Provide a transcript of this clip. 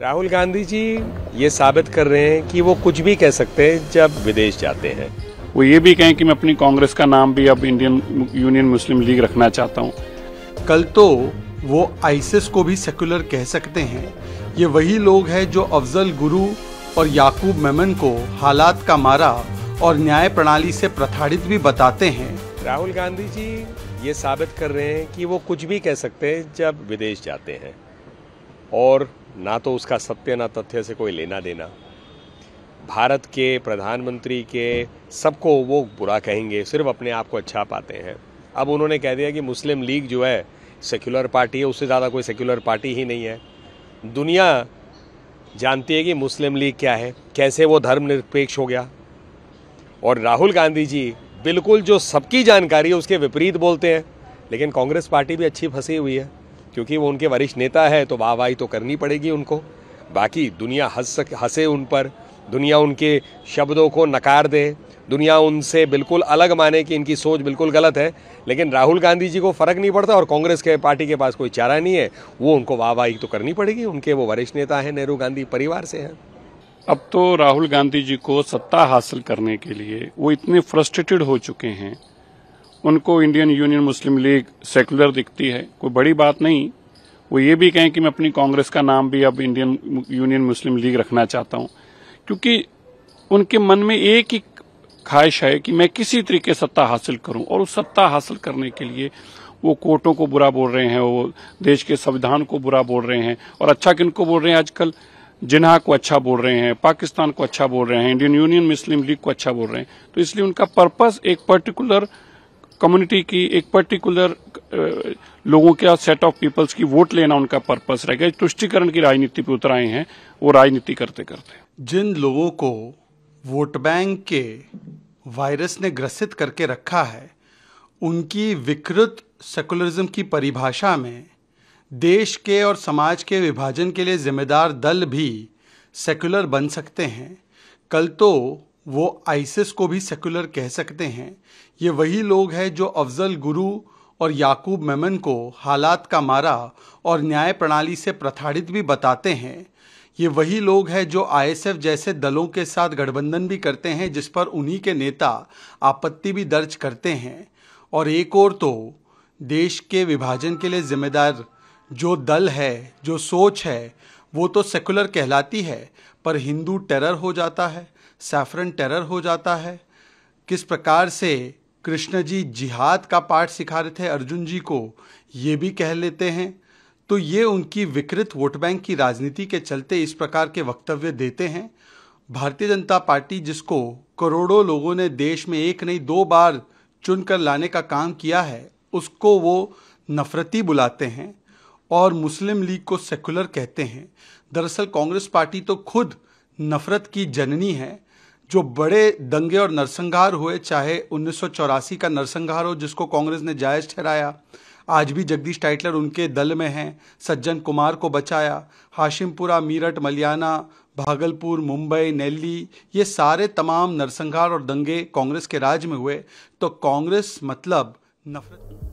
राहुल गांधी जी ये साबित कर रहे हैं कि वो कुछ भी कह सकते हैं जब विदेश जाते हैं वो ये भी कहें कि मैं अपनी कांग्रेस का नाम भी अब इंडियन यूनियन मुस्लिम लीग रखना चाहता हूँ कल तो वो आइसिस को भी सेकुलर कह सकते हैं ये वही लोग हैं जो अफजल गुरु और याकूब मेमन को हालात का मारा और न्याय प्रणाली से प्रताड़ित भी बताते हैं राहुल गांधी जी ये साबित कर रहे हैं कि वो कुछ भी कह सकते हैं जब विदेश जाते हैं और ना तो उसका सत्य ना तथ्य से कोई लेना देना भारत के प्रधानमंत्री के सबको वो बुरा कहेंगे सिर्फ अपने आप को अच्छा पाते हैं अब उन्होंने कह दिया कि मुस्लिम लीग जो है सेक्युलर पार्टी है उससे ज़्यादा कोई सेक्युलर पार्टी ही नहीं है दुनिया जानती है कि मुस्लिम लीग क्या है कैसे वो धर्मनिरपेक्ष हो गया और राहुल गांधी जी बिल्कुल जो सबकी जानकारी है उसके विपरीत बोलते हैं लेकिन कांग्रेस पार्टी भी अच्छी फंसी हुई है क्योंकि वो उनके वरिष्ठ नेता है तो वाहवाही तो करनी पड़ेगी उनको बाकी दुनिया हंस सक हंसे उन पर दुनिया उनके शब्दों को नकार दे दुनिया उनसे बिल्कुल अलग माने कि इनकी सोच बिल्कुल गलत है लेकिन राहुल गांधी जी को फ़र्क नहीं पड़ता और कांग्रेस के पार्टी के पास कोई चारा नहीं है वो उनको वाहवाही तो करनी पड़ेगी उनके वो वरिष्ठ नेता हैं नेहरू गांधी परिवार से हैं अब तो राहुल गांधी जी को सत्ता हासिल करने के लिए वो इतने फ्रस्ट्रेटेड हो चुके हैं उनको Indian Union Muslim League secular दिखती है कोई बड़ी बात नहीं वो ये भी कहें कि मैं अपनी कांग्रेस का नाम भी अब इंडियन यूनियन मुस्लिम लीग रखना चाहता हूं क्योंकि उनके मन में एक ही ख्वाहिश है कि मैं किसी तरीके सत्ता हासिल करूं और उस सत्ता हासिल करने के लिए वो कोर्टों को बुरा बोल रहे हैं वो देश के संविधान को बुरा बोल रहे हैं और अच्छा किन बोल रहे हैं आजकल जिन्हा को अच्छा बोल रहे हैं पाकिस्तान को अच्छा बोल रहे हैं इंडियन यूनियन मुस्लिम लीग को अच्छा बोल रहे हैं तो इसलिए उनका पर्पज एक पर्टिकुलर कम्युनिटी की एक पर्टिकुलर uh, लोगों के सेट ऑफ पीपल्स की वोट लेना उनका पर्पस रह गया तुष्टिकरण की राजनीति पे उतर आए हैं वो राजनीति करते करते जिन लोगों को वोट बैंक के वायरस ने ग्रसित करके रखा है उनकी विकृत सेकुलरिज्म की परिभाषा में देश के और समाज के विभाजन के लिए जिम्मेदार दल भी सेकुलर बन सकते हैं कल तो वो आइसिस को भी सेकुलर कह सकते हैं ये वही लोग हैं जो अफजल गुरु और याकूब मेमन को हालात का मारा और न्याय प्रणाली से प्रताड़ित भी बताते हैं ये वही लोग हैं जो आईएसएफ जैसे दलों के साथ गठबंधन भी करते हैं जिस पर उन्हीं के नेता आपत्ति भी दर्ज करते हैं और एक और तो देश के विभाजन के लिए जिम्मेदार जो दल है जो सोच है वो तो सेकुलर कहलाती है पर हिंदू टेरर हो जाता है सैफरन टेरर हो जाता है किस प्रकार से कृष्ण जी जिहाद का पाठ सिखा रहे थे अर्जुन जी को ये भी कह लेते हैं तो ये उनकी विकृत वोट बैंक की राजनीति के चलते इस प्रकार के वक्तव्य देते हैं भारतीय जनता पार्टी जिसको करोड़ों लोगों ने देश में एक नहीं दो बार चुनकर लाने का काम किया है उसको वो नफरती बुलाते हैं और मुस्लिम लीग को सेकुलर कहते हैं दरअसल कांग्रेस पार्टी तो खुद नफरत की जननी है जो बड़े दंगे और नरसंहार हुए चाहे उन्नीस का नरसंहार हो जिसको कांग्रेस ने जायज़ ठहराया आज भी जगदीश टाइटलर उनके दल में हैं सज्जन कुमार को बचाया हाशिमपुरा मीरठ मलियाना भागलपुर मुंबई नेल्ली ये सारे तमाम नरसंहार और दंगे कांग्रेस के राज में हुए तो कांग्रेस मतलब नफरत